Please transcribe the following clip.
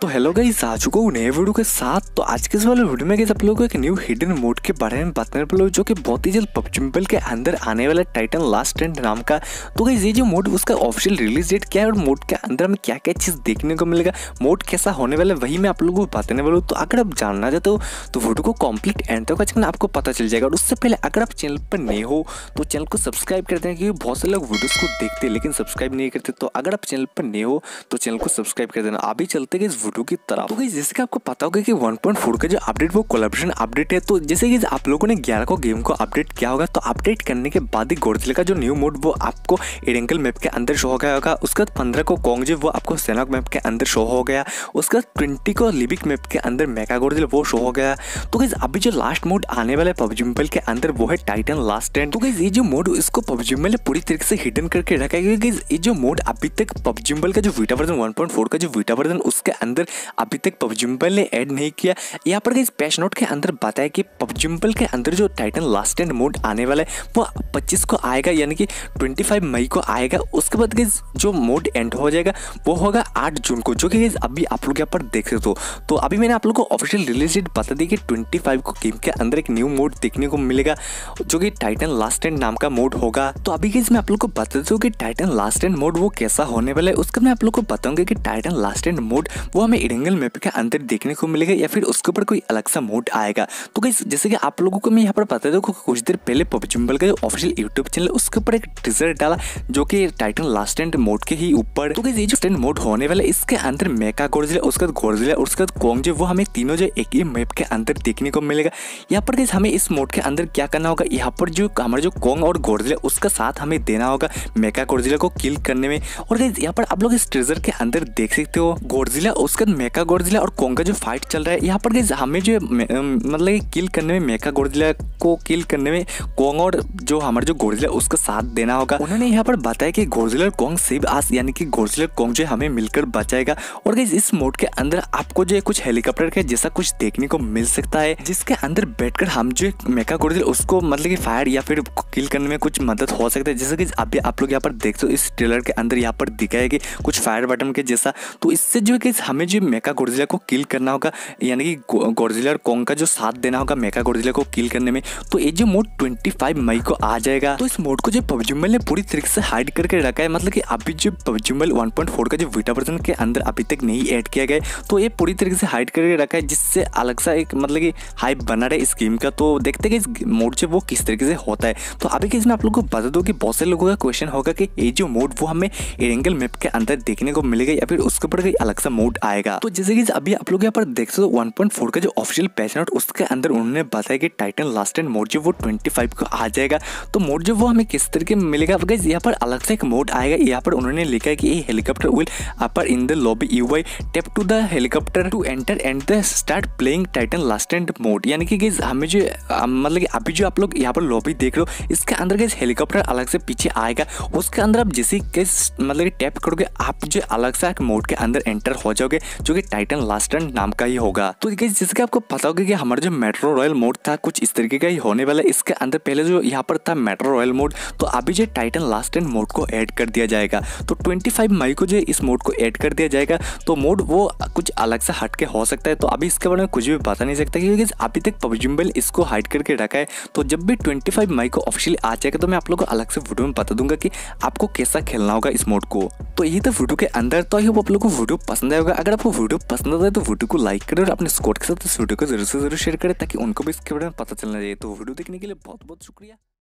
तो hello guys आ चुका हूँ नए वीडियो के साथ तो आज के इस वाले वीडियो में गई आप लोगों को एक न्यू हिडन मोड के बारे में बताने वाले जो कि बहुत ही जल्द पबजी मोबाइल के अंदर आने वाला टाइटन लास्ट ट्रेंड नाम का तो गई ये जो मोड उसका ऑफिशियल रिलीज डेट क्या है और मोड के अंदर हमें क्या क्या चीज़ देखने को मिलेगा मोड कैसा होने वाला है वही मैं आप लोगों को बताने वाला हूँ तो अगर आप जानना चाहते हो तो वीडियो को कम्प्लीट एंड तक अच्छा आपको पता चल जाएगा और उससे पहले अगर आप चैनल पर नए हो तो चैनल को सब्सक्राइब कर देना क्योंकि बहुत से लोग वीडियोज़ को देखते हैं लेकिन सब्सक्राइब नहीं करते तो अगर आप चैनल पर नए हो तो चैनल को सब्सक्राइब कर देना अभी चलते गए वीडियो की तरफ तो जैसे कि आपको पता होगा कि 1.4 का जो अपडेट वो कोलेब्रेशन अपडेट है तो जैसे कि आप लोगों ने 11 को गेम को अपडेट किया होगा तो अपडेट करने के बाद ही गोडजिले का जो न्यू मोड वो आपको एडेंगल मैप के अंदर शो हो गया होगा उसके बाद पंद्रह को कॉन्गजे वो आपको सेनाक मैप के अंदर शो हो गया उसके बाद ट्वेंटी को लिबिक मैप के अंदर मेगा गोरजिल वो शो हो गया तो गई अभी जो लास्ट मोड आने वाला है पबजी मोबाइल के अंदर वो है टाइटन लास्ट एंड तो गई ये जो मोड इसको पबजी मोबाइल पूरी तरीके से हिडन करके रखा है ये जो मोड अभी तक पबजी मोबाइल का जो वीटा वर्जन वन का जो वीटा वर्जन उसके अंदर अंदर अभी तक पबजिम्बल ने ऐड नहीं किया यहाँ पर इस पैश नोट के अंदर बताया कि पबजिम्बल के अंदर जो टाइटन लास्ट एंड मोड आने वाला है वो पच्चीस को आएगा यानी कि ट्वेंटी मई को आएगा उसके बाद गई जो मोड एंड हो जाएगा वो होगा आठ जून को जो कि अभी आप लोग यहाँ पर देख सकते हो तो अभी मैंने आप लोग को ऑफिशियल रिलीज डेट बता दी कि ट्वेंटी को गेम के अंदर एक न्यू मोड देखने को मिलेगा जो कि टाइटन लास्ट एंड नाम का मोड होगा तो अभी गई मैं आप लोग को बता देता हूँ कि टाइटन लास्ट एंड मोड वो कैसा होने वाला है उसका मैं आप लोग को बताऊंगा कि टाइटन लास्ट एंड मोड वो हमें इरेंगल मैप का अंतर देखने को मिलेगा या फिर उसके ऊपर कोई अलग सा मोड आएगा तो गई जैसे कि आप लोगों को मैं यहाँ पर बता दूँ कुछ देर पहले पबचुम्बल का जो ऑफिशियल यूट्यूब चैनल है उसके ऊपर एक टीजर डाला जो कि टाइटन लास्ट स्टैंड मोड के ही ऊपर तो ये जो स्टैंड मोड होने वाला है इसके अंदर मेका गोरजिला उसके बाद गोरजिला और उसके बाद कोंग जो वो हमें तीनों जो एक ही मैप के अंदर देखने को मिलेगा यहाँ पर हमें इस मोड के अंदर क्या करना होगा यहाँ पर जो हमारा जो कोंग और गोरजिला उसका साथ हमें देना होगा मेका गोरजिला को किल करने में और यहाँ पर आप लोग इस ट्रेजर के अंदर देख सकते हो गोरजिला उसका उसके बाद मेका गोडजिला और कोंग का जो फाइट चल रहा है यहाँ पर गई हमें जो मतलब किल करने में मेका गोडजिला को किल करने में कोंग और जो हमारे जो गोडजिला उसका साथ देना होगा उन्होंने यहाँ पर बताया कि गोडजिला और कोंग सिर्फ आस यानी कि गोडजिला कोंग जो हमें मिलकर बचाएगा और गई इस मोड के अंदर आपको जो कुछ हेलीकॉप्टर का जैसा कुछ देखने को मिल सकता है जिसके अंदर बैठकर हम जो मेका गोडजिला उसको मतलब की फायर या फिर किल करने में कुछ मदद हो सकता है जैसे कि अभी आप लोग यहाँ पर देखते हो इस ट्रेलर के अंदर यहाँ पर दिखाएगी कुछ फायर बटन के जैसा तो इससे जो है हमें मुझे मेका गोरजिला को किल करना होगा यानी कि गोरजिला और कॉन्ग का जो साथ देना होगा मेका गोरजिला को किल करने में तो ये जो मोड 25 मई को आ जाएगा तो इस मोड को जो पबजुमल ने पूरी तरीके से हाइड करके रखा है मतलब कि अभी जो पबजुमल 1.4 का जो वीटा वर्जन के अंदर अभी तक नहीं ऐड किया गया तो ये पूरी तरीके से हाइड करके रखा है जिससे अलग सा एक मतलब की हाइप बना रहा इस गेम का तो देखते हैं कि इस मोड जो वो किस तरीके से होता है तो अभी के इसमें आप लोग को बता दो कि बहुत से लोगों का क्वेश्चन होगा कि ये जो मोड वो हमें एरेंगल मैप के अंदर देखने को मिलेगा या फिर उसके ऊपर कोई अलग सा मोड आ आएगा तो जैसे कि अभी आप लोग यहाँ पर देख सकते वन पॉइंट फोर का जो ऑफिशियल पैच नोट उसके अंदर उन्होंने बताया कि टाइटन लास्ट एंड मोड वो ट्वेंटी फाइव को आ जाएगा तो मोड वो हमें किस तरीके में मिलेगा गाइज यहाँ पर अलग से एक मोड आएगा यहाँ पर उन्होंने लिखा है कि ये helicopter will appear in the lobby you why tap to the helicopter to enter and the start playing Titan last end mode यानी कि गाइज हमें जो मतलब कि अभी जो आप लोग यहाँ पर लॉबी देख रहे हो इसके अंदर गाइज हेलीकॉप्टर अलग से पीछे आएगा उसके अंदर आप जैसे गाइज मतलब कि टैप करोगे आप जो अलग सा मोड के अंदर एंटर हो जाओगे जो कि टाइटन लास्ट रन नाम का ही होगा तो जिसके आपको पता होगा कि हमारा जो मेट्रो रॉयल मोड था कुछ इस तरीके का ही होने वाला है इसके अंदर पहले जो यहाँ पर था मेट्रो रॉयल मोड तो अभी जो टाइटन लास्ट एंड मोड को एड कर दिया जाएगा तो 25 मई को जो इस मोड को एड कर दिया जाएगा तो मोड वो कुछ अलग से हटके हो सकता है तो अभी इसके बारे में कुछ भी बता नहीं सकता क्योंकि अभी तक पबजिम्बल इसको हाइड करके रखा है तो जब भी 25 मई को ऑफिशियली आ जाएगा तो मैं आप लोगों को अलग से वीडियो में बता दूंगा कि आपको कैसा खेलना होगा इस मोड को तो ये तो वीडियो के अंदर तो आई आप लोगों को वीडियो पसंद आएगा अगर अगर आपको वीडियो पसंद आए तो वीडियो को लाइक करें और अपने स्कॉट के साथ इस वीडियो को जरूर से जरूर शेयर करें ताकि उनको भी इसके बारे में पता चलना चाहिए तो वीडियो देखने के लिए बहुत बहुत शुक्रिया